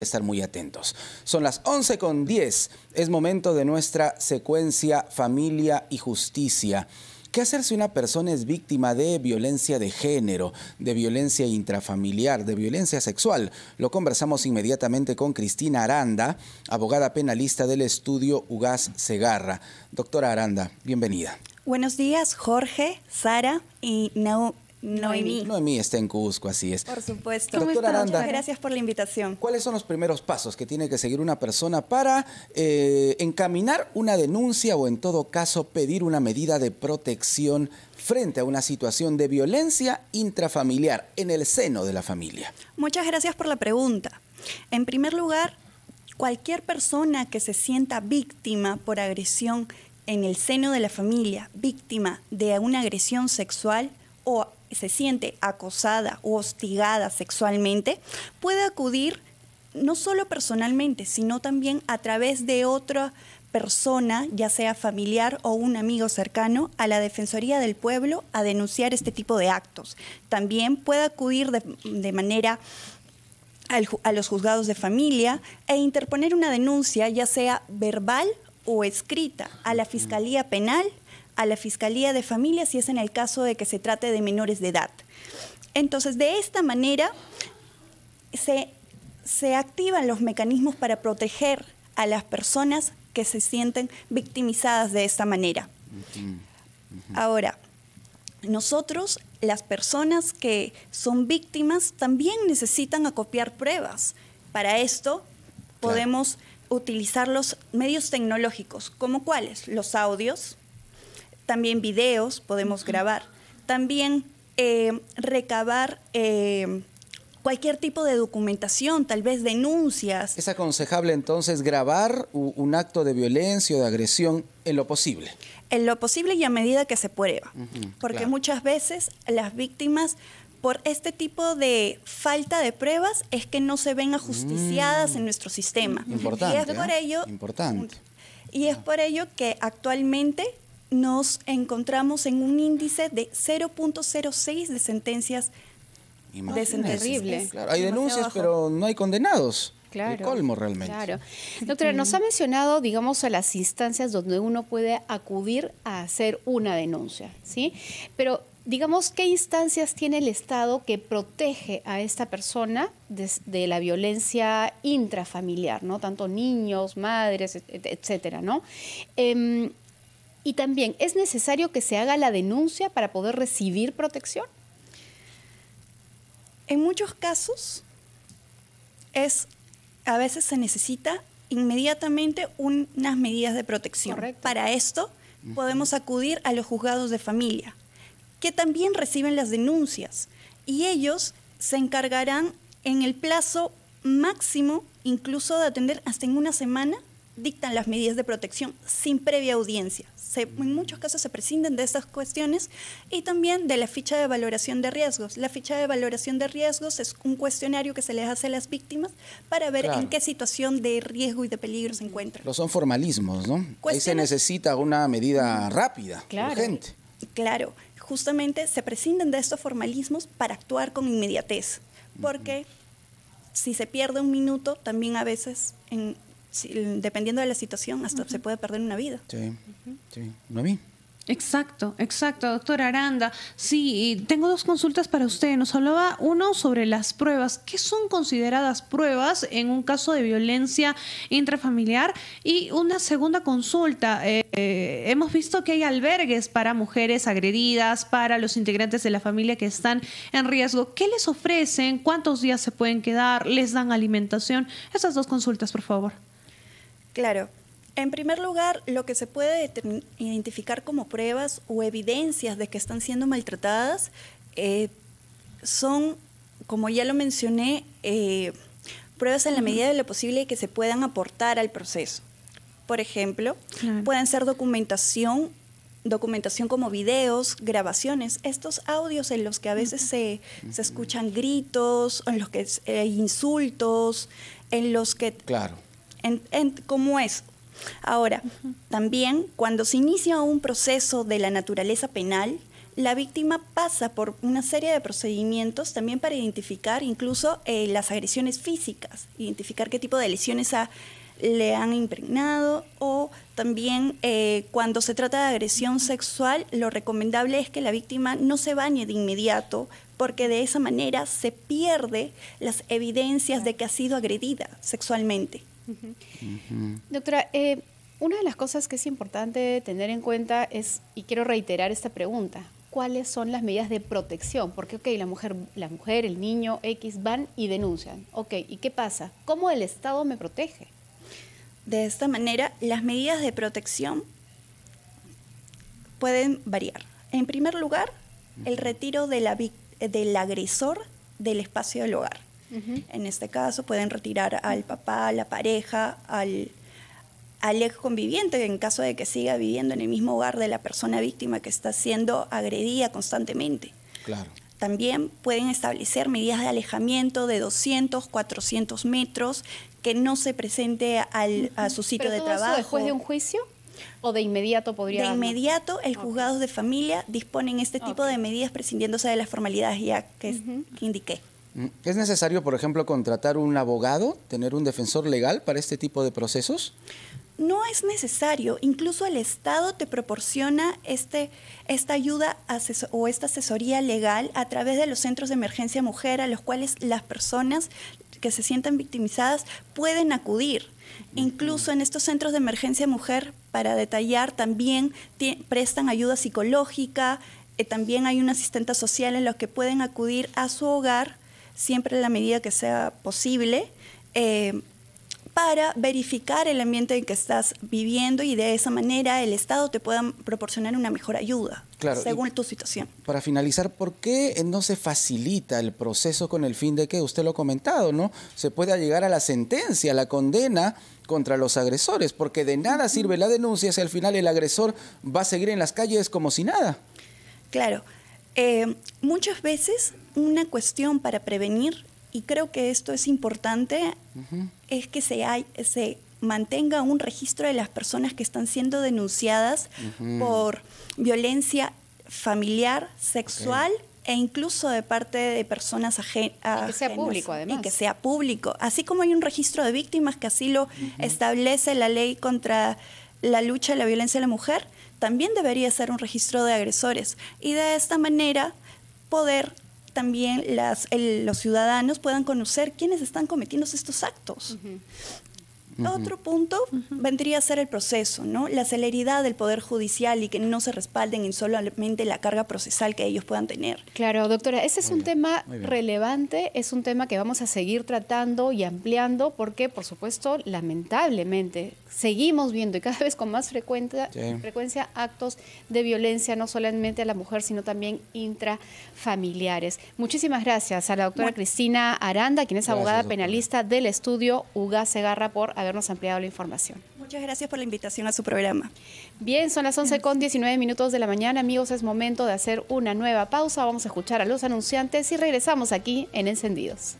estar muy atentos. Son las 11 con 10. Es momento de nuestra secuencia Familia y Justicia. ¿Qué hacer si una persona es víctima de violencia de género, de violencia intrafamiliar, de violencia sexual? Lo conversamos inmediatamente con Cristina Aranda, abogada penalista del estudio UGAS Segarra. Doctora Aranda, bienvenida. Buenos días, Jorge, Sara y Nau Noemí. Noemí está en Cusco, así es. Por supuesto. Muchas gracias por la invitación. ¿Cuáles son los primeros pasos que tiene que seguir una persona para eh, encaminar una denuncia o en todo caso pedir una medida de protección frente a una situación de violencia intrafamiliar en el seno de la familia? Muchas gracias por la pregunta. En primer lugar, cualquier persona que se sienta víctima por agresión en el seno de la familia, víctima de una agresión sexual o se siente acosada o hostigada sexualmente, puede acudir no solo personalmente, sino también a través de otra persona, ya sea familiar o un amigo cercano, a la Defensoría del Pueblo a denunciar este tipo de actos. También puede acudir de, manera a los juzgados de familia e interponer una denuncia, ya sea verbal o escrita, a la Fiscalía Penal a la Fiscalía de Familia si es en el caso de que se trate de menores de edad. Entonces, de esta manera se, activan los mecanismos para proteger a las personas que se sienten victimizadas de esta manera. Ahora, nosotros, las personas que son víctimas, también necesitan acopiar pruebas. Para esto podemos utilizar los medios tecnológicos, como cuáles, los audios, también videos podemos grabar, también eh, recabar eh, cualquier tipo de documentación, tal vez denuncias. Es aconsejable entonces grabar un acto de violencia o de agresión en lo posible. En lo posible y a medida que se prueba, porque muchas veces las víctimas por este tipo de falta de pruebas es que no se ven ajusticiadas en mm. nuestro sistema. ¿eh? Importante. Y es por ello que actualmente nos encontramos en un índice de 0.06 de sentencias de Hay denuncias, pero no hay condenados. Claro. colmo realmente. Claro. Doctora, nos ha mencionado, digamos, a las instancias donde uno puede acudir a hacer una denuncia, ¿sí? Pero, digamos, ¿qué instancias tiene el Estado que protege a esta persona de, la violencia intrafamiliar, ¿no? Tanto niños, madres, etcétera, ¿no? Em, y también, ¿es necesario que se haga la denuncia para poder recibir protección? En muchos casos es a veces se necesita inmediatamente unas medidas de protección. Para esto podemos acudir a los juzgados de familia, que también reciben las denuncias y ellos se encargarán en el plazo máximo incluso de atender hasta en una semana dictan las medidas de protección sin previa audiencia. en muchos casos se prescinden de estas cuestiones y también de la ficha de valoración de riesgos. La ficha de valoración de riesgos es un cuestionario que se les hace a las víctimas para ver en qué situación de riesgo y de peligro se encuentran. Lo son formalismos, ¿no? Ahí se necesita una medida rápida, claro. urgente. Claro, justamente se prescinden de estos formalismos para actuar con inmediatez, porque si se pierde un minuto, también a veces en dependiendo de la situación, hasta se puede perder una vida. Sí, vi? Exacto, exacto, doctora Aranda. Sí, tengo dos consultas para usted. Nos hablaba uno sobre las pruebas. ¿Qué son consideradas pruebas en un caso de violencia intrafamiliar? Y una segunda consulta. Eh, hemos visto que hay albergues para mujeres agredidas, para los integrantes de la familia que están en riesgo. ¿Qué les ofrecen? ¿Cuántos días se pueden quedar? ¿Les dan alimentación? Esas dos consultas, por favor. Claro. En primer lugar, lo que se puede identificar como pruebas o evidencias de que están siendo maltratadas eh, son, como ya lo mencioné, eh, pruebas en la medida de lo posible que se puedan aportar al proceso. Por ejemplo, pueden ser documentación, documentación como videos, grabaciones, estos audios en los que a veces se, escuchan gritos, en los que eh, insultos, en los que... Claro en, es? como Ahora, también cuando se inicia un proceso de la naturaleza penal, la víctima pasa por una serie de procedimientos también para identificar incluso eh, las agresiones físicas, identificar qué tipo de lesiones le han impregnado o también eh, cuando se trata de agresión sexual, lo recomendable es que la víctima no se bañe de inmediato porque de esa manera se pierde las evidencias de que ha sido agredida sexualmente. Doctora, eh, una de las cosas que es importante tener en cuenta es, y quiero reiterar esta pregunta, ¿cuáles son las medidas de protección? Porque, ok, la mujer, la mujer, el niño, X van y denuncian. Ok, ¿y qué pasa? ¿Cómo el Estado me protege? De esta manera, las medidas de protección pueden variar. En primer lugar, el retiro de la del agresor del espacio del hogar. En este caso pueden retirar al papá, a la pareja, al, ex conviviente en caso de que siga viviendo en el mismo hogar de la persona víctima que está siendo agredida constantemente. Claro. También pueden establecer medidas de alejamiento de 200, 400 metros que no se presente al, a su sitio de trabajo. Eso después de un juicio? ¿O de inmediato podría.? De inmediato, el juzgado de familia disponen este tipo de medidas prescindiéndose de las formalidades ya que indiqué. ¿Es necesario, por ejemplo, contratar un abogado, tener un defensor legal para este tipo de procesos? No es necesario. Incluso el Estado te proporciona este, esta ayuda o esta asesoría legal a través de los centros de emergencia mujer a los cuales las personas que se sientan victimizadas pueden acudir. Incluso en estos centros de emergencia mujer, para detallar, también prestan ayuda psicológica, eh, también hay una asistente social en la que pueden acudir a su hogar siempre en la medida que sea posible, eh, para verificar el ambiente en que estás viviendo y de esa manera el Estado te pueda proporcionar una mejor ayuda según tu situación. Para finalizar, ¿por qué eh, no se facilita el proceso con el fin de que usted lo ha comentado, ¿no? Se pueda llegar a la sentencia, a la condena contra los agresores, porque de nada sirve la denuncia si al final el agresor va a seguir en las calles como si nada. Claro, eh, muchas veces una cuestión para prevenir, y creo que esto es importante, es que se, mantenga un registro de las personas que están siendo denunciadas por violencia familiar, sexual e incluso de parte de personas ajenas. que sea público, además. Y que sea público. Así como hay un registro de víctimas que así lo establece la ley contra la lucha de la violencia de la mujer, también debería ser un registro de agresores y de esta manera poder también las, los ciudadanos puedan conocer quiénes están cometiendo estos actos. Otro punto vendría a ser el proceso, ¿no? La celeridad del Poder Judicial y que no se respalden en solamente la carga procesal que ellos puedan tener. Claro, doctora, ese es un tema relevante, es un tema que vamos a seguir tratando y ampliando porque, por supuesto, lamentablemente, seguimos viendo y cada vez con más frecuencia, actos de violencia, no solamente a la mujer, sino también intrafamiliares. Muchísimas gracias a la doctora Cristina Aranda, quien es abogada penalista del estudio UGA Segarra por haber ha ampliado la información. Muchas gracias por la invitación a su programa. Bien, son las 11 con 19 minutos de la mañana, amigos, es momento de hacer una nueva pausa. Vamos a escuchar a los anunciantes y regresamos aquí en Encendidos.